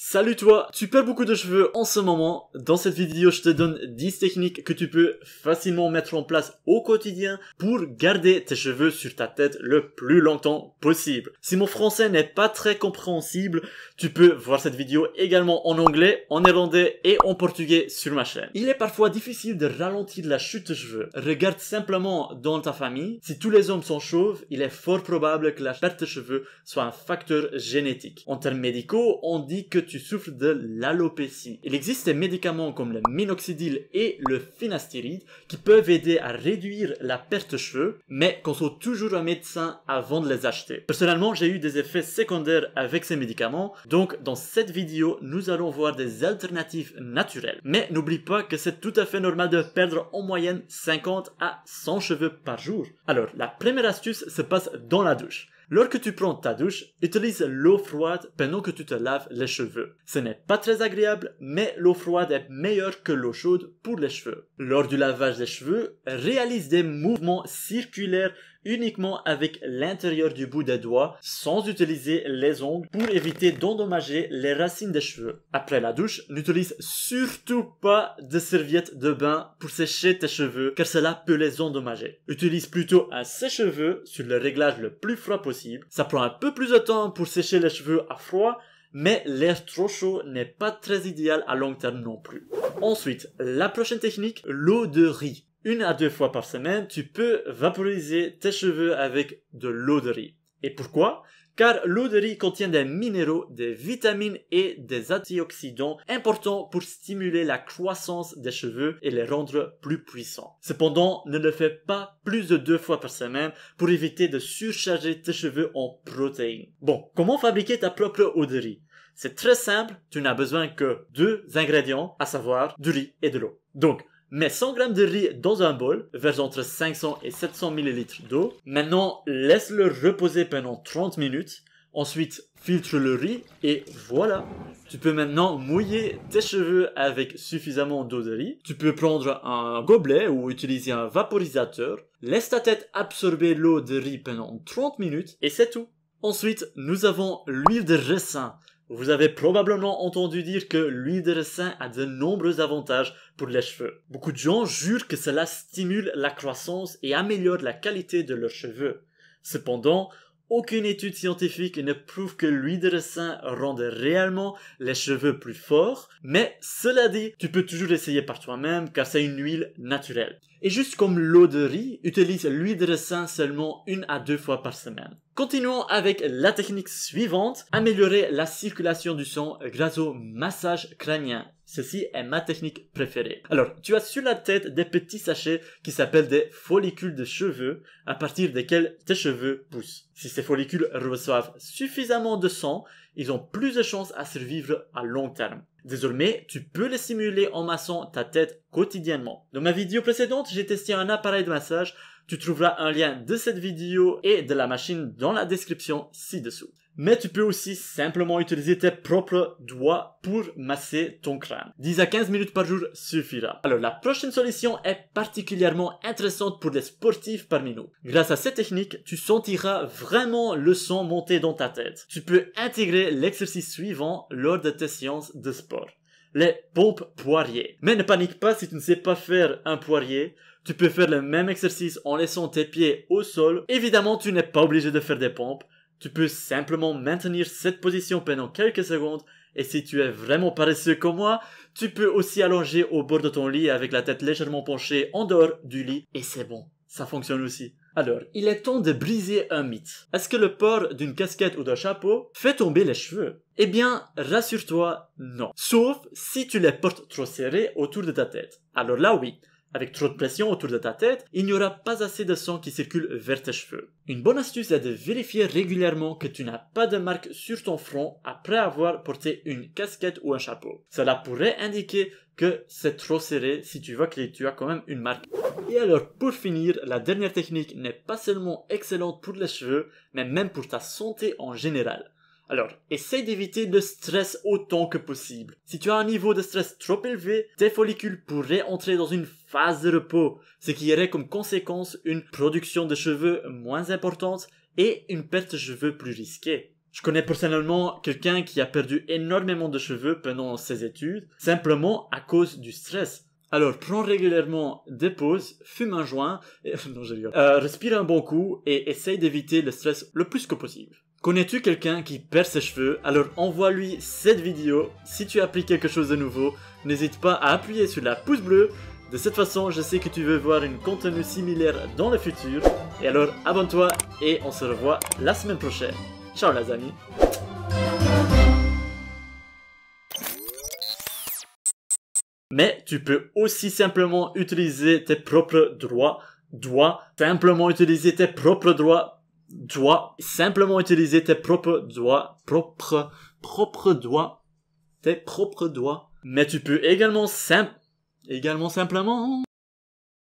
Salut toi, tu perds beaucoup de cheveux en ce moment. Dans cette vidéo, je te donne 10 techniques que tu peux facilement mettre en place au quotidien pour garder tes cheveux sur ta tête le plus longtemps possible. Si mon français n'est pas très compréhensible, tu peux voir cette vidéo également en anglais, en néerlandais et en portugais sur ma chaîne. Il est parfois difficile de ralentir la chute de cheveux. Regarde simplement dans ta famille. Si tous les hommes sont chauves, il est fort probable que la perte de cheveux soit un facteur génétique. En termes médicaux, on dit que tu souffres de l'alopécie. Il existe des médicaments comme le minoxidil et le finastéride qui peuvent aider à réduire la perte de cheveux, mais consulte toujours un médecin avant de les acheter. Personnellement, j'ai eu des effets secondaires avec ces médicaments, donc dans cette vidéo, nous allons voir des alternatives naturelles. Mais n'oublie pas que c'est tout à fait normal de perdre en moyenne 50 à 100 cheveux par jour. Alors, la première astuce se passe dans la douche. Lorsque tu prends ta douche, utilise l'eau froide pendant que tu te laves les cheveux. Ce n'est pas très agréable, mais l'eau froide est meilleure que l'eau chaude pour les cheveux. Lors du lavage des cheveux, réalise des mouvements circulaires uniquement avec l'intérieur du bout des doigts sans utiliser les ongles pour éviter d'endommager les racines des cheveux. Après la douche, n'utilise surtout pas de serviette de bain pour sécher tes cheveux car cela peut les endommager. Utilise plutôt un sèche-cheveux sur le réglage le plus froid possible. Ça prend un peu plus de temps pour sécher les cheveux à froid mais l'air trop chaud n'est pas très idéal à long terme non plus. Ensuite, la prochaine technique, l'eau de riz une à deux fois par semaine, tu peux vaporiser tes cheveux avec de l'eau de riz. Et pourquoi Car l'eau de riz contient des minéraux, des vitamines et des antioxydants importants pour stimuler la croissance des cheveux et les rendre plus puissants. Cependant, ne le fais pas plus de deux fois par semaine pour éviter de surcharger tes cheveux en protéines. Bon, comment fabriquer ta propre eau de riz C'est très simple, tu n'as besoin que deux ingrédients, à savoir du riz et de l'eau. Donc, Mets 100 g de riz dans un bol, verse entre 500 et 700 ml d'eau. Maintenant, laisse-le reposer pendant 30 minutes. Ensuite, filtre le riz et voilà. Tu peux maintenant mouiller tes cheveux avec suffisamment d'eau de riz. Tu peux prendre un gobelet ou utiliser un vaporisateur. Laisse ta tête absorber l'eau de riz pendant 30 minutes et c'est tout. Ensuite, nous avons l'huile de ricin. Vous avez probablement entendu dire que l'huile de ricin a de nombreux avantages pour les cheveux. Beaucoup de gens jurent que cela stimule la croissance et améliore la qualité de leurs cheveux. Cependant, aucune étude scientifique ne prouve que l'huile de ricin rende réellement les cheveux plus forts, mais cela dit, tu peux toujours essayer par toi-même car c'est une huile naturelle. Et juste comme l'eau de riz, utilise l'huile de ricin seulement une à deux fois par semaine. Continuons avec la technique suivante, améliorer la circulation du sang grâce au massage crânien. Ceci est ma technique préférée. Alors, tu as sur la tête des petits sachets qui s'appellent des follicules de cheveux, à partir desquels tes cheveux poussent. Si ces follicules reçoivent suffisamment de sang, ils ont plus de chances à survivre à long terme. Désormais, tu peux les simuler en massant ta tête quotidiennement. Dans ma vidéo précédente, j'ai testé un appareil de massage. Tu trouveras un lien de cette vidéo et de la machine dans la description ci-dessous mais tu peux aussi simplement utiliser tes propres doigts pour masser ton crâne. 10 à 15 minutes par jour suffira. Alors la prochaine solution est particulièrement intéressante pour les sportifs parmi nous. Grâce à cette technique, tu sentiras vraiment le sang monter dans ta tête. Tu peux intégrer l'exercice suivant lors de tes séances de sport. Les pompes poirier. Mais ne panique pas si tu ne sais pas faire un poirier. Tu peux faire le même exercice en laissant tes pieds au sol. Évidemment, tu n'es pas obligé de faire des pompes tu peux simplement maintenir cette position pendant quelques secondes et si tu es vraiment paresseux comme moi, tu peux aussi allonger au bord de ton lit avec la tête légèrement penchée en dehors du lit et c'est bon. Ça fonctionne aussi. Alors, il est temps de briser un mythe. Est-ce que le port d'une casquette ou d'un chapeau fait tomber les cheveux Eh bien, rassure-toi, non. Sauf si tu les portes trop serrés autour de ta tête. Alors là, oui. Avec trop de pression autour de ta tête, il n'y aura pas assez de sang qui circule vers tes cheveux. Une bonne astuce est de vérifier régulièrement que tu n'as pas de marque sur ton front après avoir porté une casquette ou un chapeau. Cela pourrait indiquer que c'est trop serré si tu vois que tu as quand même une marque. Et alors pour finir, la dernière technique n'est pas seulement excellente pour les cheveux, mais même pour ta santé en général. Alors, essaye d'éviter le stress autant que possible. Si tu as un niveau de stress trop élevé, tes follicules pourraient entrer dans une phase de repos, ce qui aurait comme conséquence une production de cheveux moins importante et une perte de cheveux plus risquée. Je connais personnellement quelqu'un qui a perdu énormément de cheveux pendant ses études, simplement à cause du stress. Alors, prends régulièrement des pauses, fume un joint, euh, respire un bon coup et essaye d'éviter le stress le plus que possible. Connais-tu quelqu'un qui perd ses cheveux Alors envoie-lui cette vidéo. Si tu as appris quelque chose de nouveau, n'hésite pas à appuyer sur la pouce bleue. De cette façon, je sais que tu veux voir une contenu similaire dans le futur. Et alors abonne-toi et on se revoit la semaine prochaine. Ciao les amis Mais tu peux aussi simplement utiliser tes propres droits, dois simplement utiliser tes propres droits Dois simplement utiliser tes propres doigts, propres, propres doigts, tes propres doigts. Mais tu peux également simple, également simplement